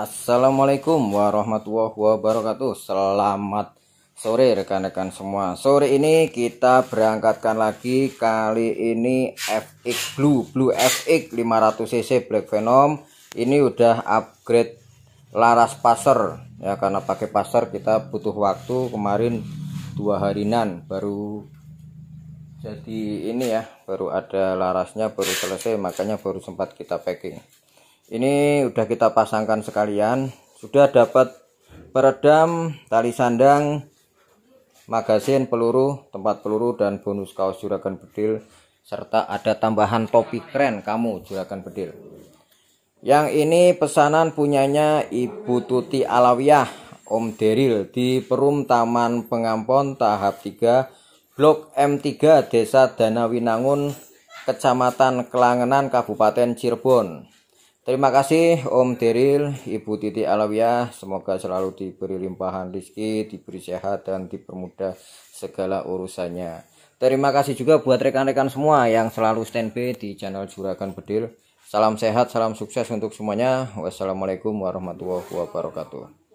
Assalamualaikum warahmatullahi wabarakatuh Selamat sore rekan-rekan semua Sore ini kita berangkatkan lagi Kali ini FX Blue Blue FX 500cc Black Venom Ini udah upgrade laras pasar ya karena pakai pasar kita butuh waktu kemarin dua harinan baru jadi ini ya baru ada larasnya baru selesai makanya baru sempat kita packing ini udah kita pasangkan sekalian sudah dapat peredam tali sandang magasin peluru tempat peluru dan bonus kaos juragan bedil serta ada tambahan topi keren kamu juragan bedil yang ini pesanan punyanya Ibu Tuti Alawiyah Om Deril di Perum Taman Pengampon tahap 3 Blok M3 Desa Danawinangun Kecamatan Kelangenan Kabupaten Cirebon Terima kasih Om Deril, Ibu Titi Alawiyah. Semoga selalu diberi limpahan rezeki, diberi sehat, dan dipermudah segala urusannya. Terima kasih juga buat rekan-rekan semua yang selalu standby di channel Juragan Bedil. Salam sehat, salam sukses untuk semuanya. Wassalamualaikum warahmatullahi wabarakatuh.